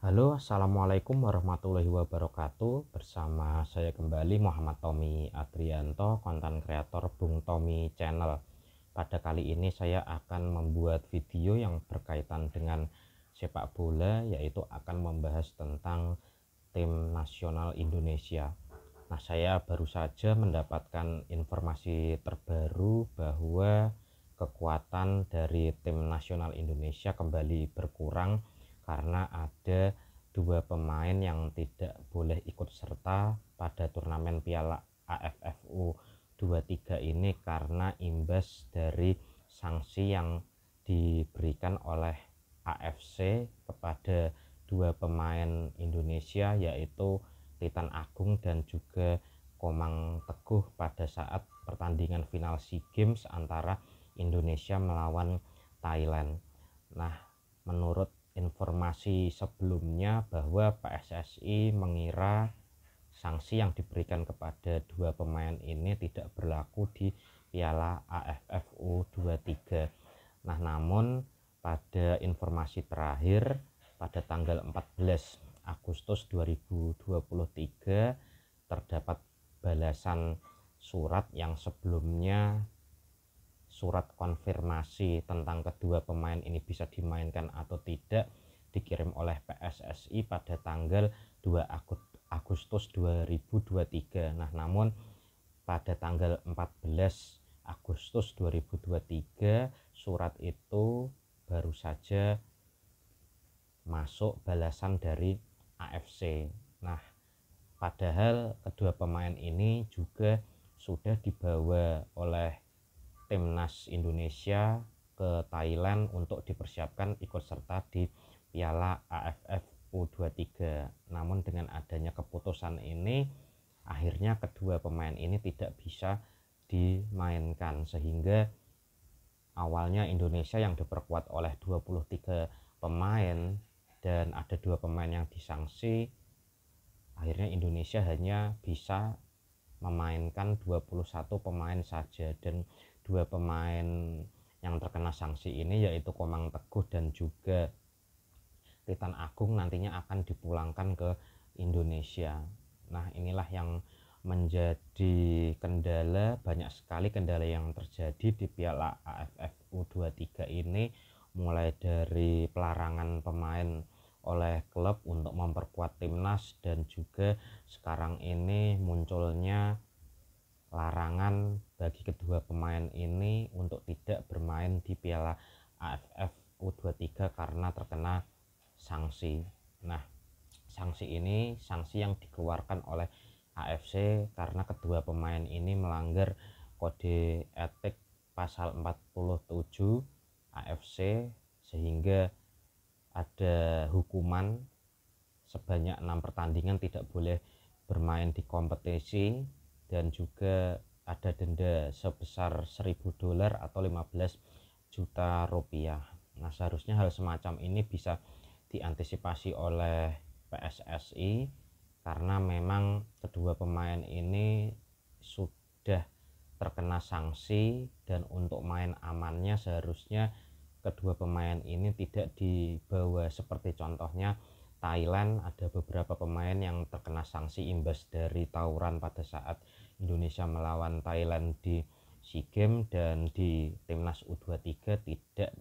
Halo, Assalamualaikum warahmatullahi wabarakatuh Bersama saya kembali Muhammad Tommy Adrianto, konten kreator Bung Tommy Channel Pada kali ini saya akan membuat video yang berkaitan dengan sepak bola Yaitu akan membahas tentang tim nasional Indonesia Nah, saya baru saja mendapatkan informasi terbaru bahwa kekuatan dari tim nasional Indonesia kembali berkurang karena ada dua pemain yang tidak boleh ikut serta pada turnamen Piala AFFU 23 ini karena imbas dari sanksi yang diberikan oleh AFC kepada dua pemain Indonesia yaitu Titan Agung dan juga Komang Teguh pada saat pertandingan final SEA Games antara Indonesia melawan Thailand. Nah, menurut informasi sebelumnya bahwa PSSI mengira sanksi yang diberikan kepada dua pemain ini tidak berlaku di Piala AFF U23. Nah, namun pada informasi terakhir pada tanggal 14 Agustus 2023 terdapat balasan surat yang sebelumnya surat konfirmasi tentang kedua pemain ini bisa dimainkan atau tidak dikirim oleh PSSI pada tanggal 2 Agustus 2023. Nah, namun pada tanggal 14 Agustus 2023 surat itu baru saja masuk balasan dari AFC. Nah, padahal kedua pemain ini juga sudah dibawa oleh timnas Indonesia ke Thailand untuk dipersiapkan ikut serta di Piala AFF U23. Namun dengan adanya keputusan ini akhirnya kedua pemain ini tidak bisa dimainkan sehingga awalnya Indonesia yang diperkuat oleh 23 pemain dan ada dua pemain yang disanksi akhirnya Indonesia hanya bisa memainkan 21 pemain saja dan dua pemain yang terkena sanksi ini yaitu Komang Teguh dan juga Titan Agung nantinya akan dipulangkan ke Indonesia. Nah, inilah yang menjadi kendala banyak sekali kendala yang terjadi di Piala AFF U23 ini mulai dari pelarangan pemain oleh klub untuk memperkuat timnas dan juga sekarang ini munculnya larangan bagi kedua pemain ini untuk tidak bermain di Piala AFF U23 karena terkena sanksi. Nah, sanksi ini sanksi yang dikeluarkan oleh AFC karena kedua pemain ini melanggar kode etik pasal 47 AFC sehingga ada hukuman sebanyak enam pertandingan tidak boleh bermain di kompetisi dan juga ada denda sebesar 1000 dolar atau 15 juta rupiah. Nah, seharusnya hal semacam ini bisa diantisipasi oleh PSSI karena memang kedua pemain ini sudah terkena sanksi dan untuk main amannya seharusnya kedua pemain ini tidak dibawa seperti contohnya Thailand ada beberapa pemain yang terkena sanksi imbas dari tawuran pada saat Indonesia melawan Thailand di SEA Games dan di timnas U23 tidak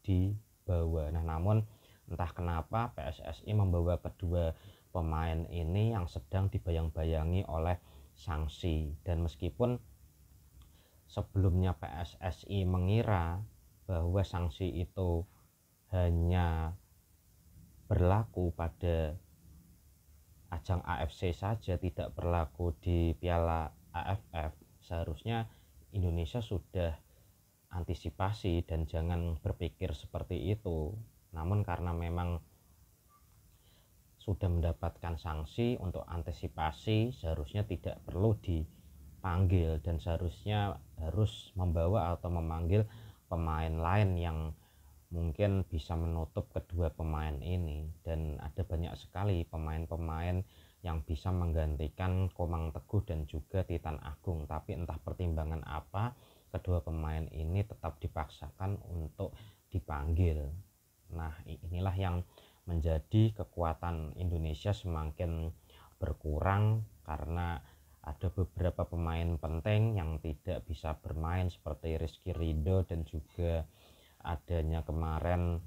dibawa. Nah, namun entah kenapa PSSI membawa kedua pemain ini yang sedang dibayang-bayangi oleh sanksi dan meskipun sebelumnya PSSI mengira bahwa sanksi itu hanya berlaku pada ajang AFC saja tidak berlaku di Piala AFF seharusnya Indonesia sudah antisipasi dan jangan berpikir seperti itu namun karena memang sudah mendapatkan sanksi untuk antisipasi seharusnya tidak perlu dipanggil dan seharusnya harus membawa atau memanggil pemain lain yang mungkin bisa menutup kedua pemain ini dan ada banyak sekali pemain-pemain yang bisa menggantikan Komang Teguh dan juga Titan Agung tapi entah pertimbangan apa kedua pemain ini tetap dipaksakan untuk dipanggil nah inilah yang menjadi kekuatan Indonesia semakin berkurang karena ada beberapa pemain penting yang tidak bisa bermain seperti Rizky Rido dan juga adanya kemarin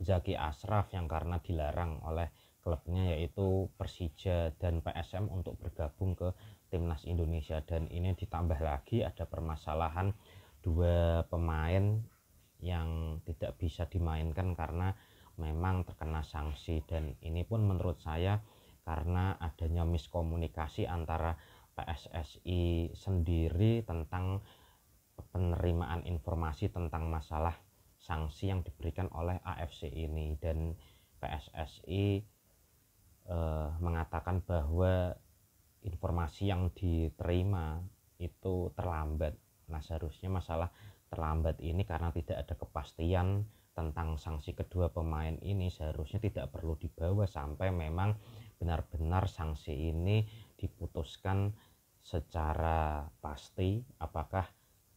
Zaki Asraf yang karena dilarang oleh klubnya yaitu Persija dan PSM untuk bergabung ke timnas Indonesia dan ini ditambah lagi ada permasalahan dua pemain yang tidak bisa dimainkan karena memang terkena sanksi dan ini pun menurut saya karena adanya miskomunikasi antara PSSI sendiri tentang penerimaan informasi tentang masalah sanksi yang diberikan oleh AFC ini dan PSSI eh, mengatakan bahwa informasi yang diterima itu terlambat. Nah seharusnya masalah terlambat ini karena tidak ada kepastian tentang sanksi kedua pemain ini seharusnya tidak perlu dibawa sampai memang benar-benar sanksi ini diputuskan secara pasti apakah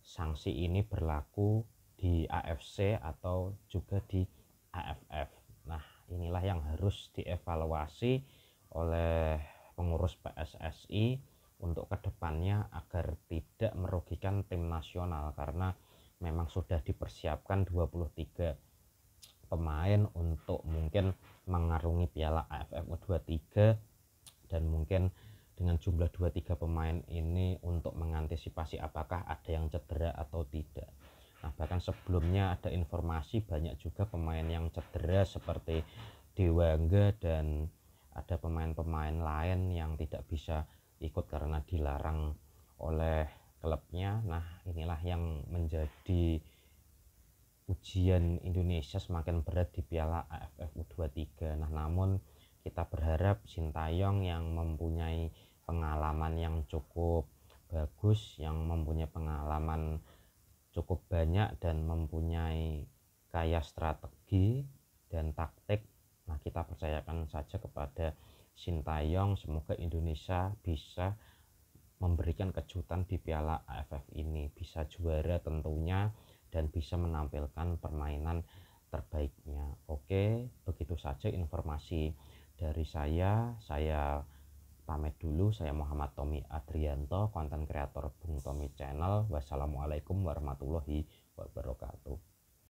sanksi ini berlaku di AFC atau juga di AFF. Nah, inilah yang harus dievaluasi oleh pengurus PSSI untuk kedepannya agar tidak merugikan tim nasional karena memang sudah dipersiapkan 23 pemain untuk mungkin mengarungi Piala AFF U23 dan mungkin dengan jumlah 2-3 pemain ini untuk mengantisipasi apakah ada yang cedera atau tidak. Nah, bahkan sebelumnya ada informasi banyak juga pemain yang cedera seperti Dewangga dan ada pemain-pemain lain yang tidak bisa ikut karena dilarang oleh klubnya. Nah, inilah yang menjadi ujian Indonesia semakin berat di Piala AFF U23. Nah, namun kita berharap Sintayong yang mempunyai pengalaman yang cukup bagus yang mempunyai pengalaman cukup banyak dan mempunyai kaya strategi dan taktik nah kita percayakan saja kepada Sintayong semoga Indonesia bisa memberikan kejutan di Piala AFF ini bisa juara tentunya dan bisa menampilkan permainan terbaiknya oke begitu saja informasi dari saya saya pamit dulu saya Muhammad Tommy Adrianto konten kreator Bung Tommy Channel wassalamualaikum warahmatullahi wabarakatuh